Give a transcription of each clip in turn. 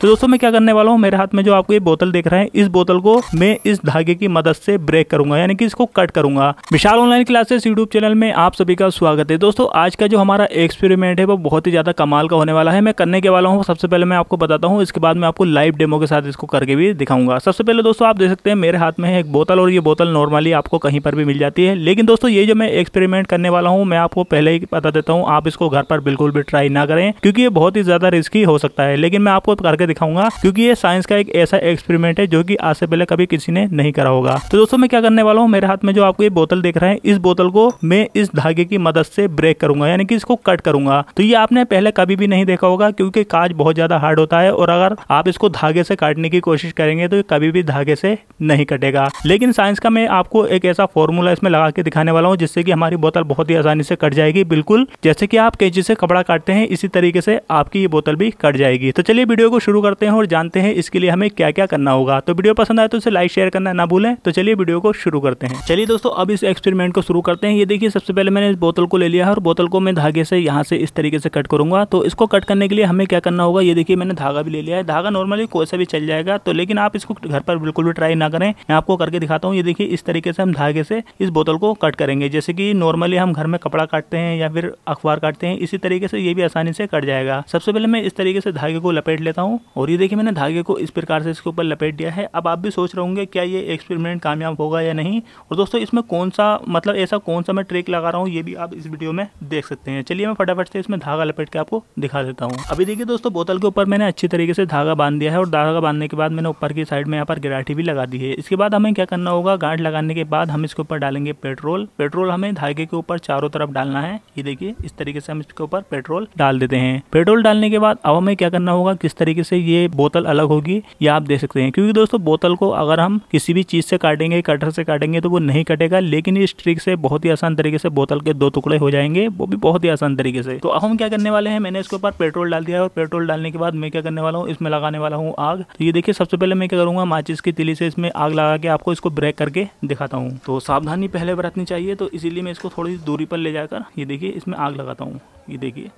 तो दोस्तों मैं क्या करने वाला हूँ मेरे हाथ में जो आपको ये बोतल देख रहे हैं इस बोतल को मैं इस धागे की मदद से ब्रेक करूंगा यानी कि इसको कट करूंगा Vishal online classes YouTube channel में आप सभी का स्वागत है दोस्तों आज का जो हमारा एक्सपेरिमेंट है वो बहुत ही ज्यादा कमाल का होने वाला है मैं करने के वाला हूँ सबसे पहले मैं आपको बताता हूँ इसके बाद मैं आपको लाइव डेमो के साथ इसको करके भी दिखाऊंगा सबसे पहले दोस्तों आप देख सकते हैं मेरे हाथ में एक बोतल और ये बोतल नॉर्मली आपको कहीं पर भी मिल जाती है लेकिन दोस्तों ये जो मैं एक्सपेरिमेंट करने वाला हूँ मैं आपको पहले ही बता देता हूँ आप इसको घर पर बिल्कुल भी ट्राई ना करें क्योंकि ये बहुत ही ज्यादा रिस्की हो सकता है लेकिन मैं आपको करके दिखाऊंगा क्योंकि ये साइंस का एक ऐसा एक्सपेरिमेंट है जो कि आज से पहले कभी किसी ने नहीं करा होगा तो दोस्तों मैं क्या करने वाला हूँ मेरे हाथ में जो आपको ये बोतल देख रहे हैं इस बोतल को मैं इस धागे की मदद से ब्रेक करूंगा यानी कि इसको कट करूंगा तो ये आपने पहले कभी भी नहीं देखा होगा क्योंकि काज बहुत ज्यादा हार्ड होता है और अगर आप इसको धागे से काटने की कोशिश करेंगे तो ये कभी भी धागे से नहीं कटेगा लेकिन साइंस का मैं आपको एक ऐसा फॉर्मूला इसमें लगा के दिखाने वाला हूँ जिससे कि हमारी बोतल बहुत ही आसानी से कट जाएगी बिल्कुल जैसे कि आप कैंची से कपड़ा काटते हैं इसी तरीके से आपकी ये बोतल भी कट जाएगी तो चलिए वीडियो को शुरू शुरू करते हैं और जानते हैं इसके लिए हमें क्या क्या करना होगा तो वीडियो पसंद आए तो उसे लाइक शेयर करना ना भूलें तो चलिए वीडियो को शुरू करते हैं चलिए दोस्तों अब इस एक्सपेरिमेंट को शुरू करते हैं ये देखिए सबसे पहले मैंने इस बोतल को ले लिया है और बोतल को मैं धागे से यहाँ से इस तरीके से कट करूंगा तो इसको कट करने के लिए हमें क्या करना होगा ये देखिए मैंने धागा भी ले लिया है धागा नॉर्मली कोई सा भी चल जाएगा तो लेकिन आप इसको घर पर बिल्कुल भी ट्राई ना करें मैं आपको करके दिखाता हूँ ये देखिए इस तरीके से हम धागे से इस बोतल को कट करेंगे जैसे कि नॉर्मली हम घर में कपड़ा काटते हैं या फिर अखबार काटते हैं इसी तरीके से ये भी आसानी से कट जाएगा सबसे पहले मैं इस तरीके से धागे को लपेट लेता हूँ और ये देखिए मैंने धागे को इस प्रकार से इसके ऊपर लपेट दिया है अब आप भी सोच रहे होंगे क्या ये एक्सपेरिमेंट कामयाब होगा या नहीं और दोस्तों इसमें कौन सा मतलब ऐसा कौन सा मैं ट्रिक लगा रहा हूँ ये भी आप इस वीडियो में देख सकते हैं चलिए मैं फटाफट से इसमें धागा लपेट के आपको दिखा देता हूँ अभी देखिए दोस्तों बोतल के ऊपर मैंने अच्छी तरीके से धागा बांध दिया है और धागा बांधने के बाद मैंने ऊपर की साइड में यहाँ पर गिराठी भी लगा दी है इसके बाद हमें क्या करना होगा गांठ लगाने के बाद हम इसके ऊपर डालेंगे पेट्रोल पेट्रोल हमें धागे के ऊपर चारों तरफ डालना है ये देखिए इस तरीके से हम इसके ऊपर पेट्रोल डाल देते हैं पेट्रोल डालने के बाद अब हमें क्या करना होगा किस तरीके से ये बोतल अलग होगी ये आप देख सकते हैं क्योंकि दोस्तों बोतल को अगर हम किसी भी चीज़ से काटेंगे कटर से काटेंगे तो वो नहीं कटेगा लेकिन इस ट्रिक से बहुत ही आसान तरीके से बोतल के दो टुकड़े हो जाएंगे वो भी बहुत ही आसान तरीके से तो अब हम क्या करने वाले हैं मैंने इसके ऊपर पेट्रोल डाल दिया और पेट्रोल डालने के बाद मैं क्या करने वाला हूँ इसमें लगाने वाला हूँ आग तो ये देखिए सबसे पहले मैं क्या करूंगा माचिस की तिली से इसमें आग लगा के आपको इसको ब्रेक करके दिखाता हूँ तो सावधानी पहले बरतनी चाहिए तो इसीलिए मैं इसको थोड़ी दूरी पर ले जाकर ये देखिए इसमें आग लगाता हूँ ये देखिए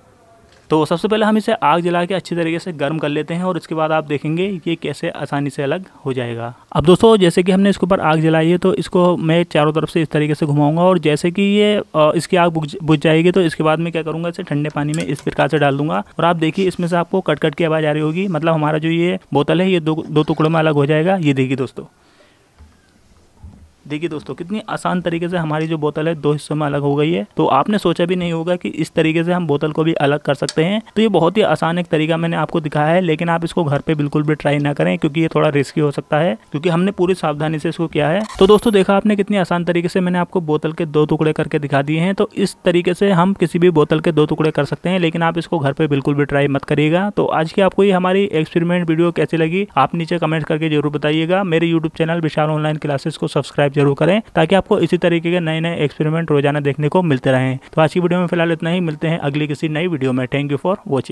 तो सबसे पहले हम इसे आग जला के अच्छी तरीके से गर्म कर लेते हैं और उसके बाद आप देखेंगे ये कैसे आसानी से अलग हो जाएगा अब दोस्तों जैसे कि हमने इसके ऊपर आग जलाई है तो इसको मैं चारों तरफ से इस तरीके से घुमाऊंगा और जैसे कि ये इसकी आग बुझ जाएगी तो इसके बाद मैं क्या करूँगा इसे ठंडे पानी में इस प्रकार से डाल दूंगा और आप देखिए इसमें से आपको कटकट की आवाज़ आ रही होगी मतलब हमारा जो ये बोतल है ये दो दो टुकड़ों में अलग हो जाएगा ये देखिए दोस्तों देखिए दोस्तों कितनी आसान तरीके से हमारी जो बोतल है दो हिस्सों में अलग हो गई है तो आपने सोचा भी नहीं होगा कि इस तरीके से हम बोतल को भी अलग कर सकते हैं तो ये बहुत ही आसान एक तरीका मैंने आपको दिखाया है लेकिन आप इसको घर पर बिल्कुल भी ट्राई ना करें क्योंकि ये थोड़ा रिस्की हो सकता है क्योंकि हमने पूरी सावधानी से इसको किया है तो दोस्तों देखा आपने कितनी आसान तरीके से मैंने आपको बोतल के दो टुकड़े करके दिखा दिए हैं तो इस तरीके से हम किसी भी बोतल के दो टुकड़े कर सकते हैं लेकिन आप इसको घर पर बिल्कुल भी ट्राई मत करिएगा तो आज की आपको ये हमारी एक्सपेरिमेंट वीडियो कैसी लगी आप नीचे कमेंट करके जरूर बताइएगा मेरे YouTube channel Vishal online classes को सब्सक्राइब जरूर करें ताकि आपको इसी तरीके के नए नए एक्सपेरिमेंट रोजाना देखने को मिलते रहें तो आज की वीडियो में फिलहाल इतना ही मिलते हैं अगली किसी नई वीडियो में थैंक यू फॉर वॉचिंग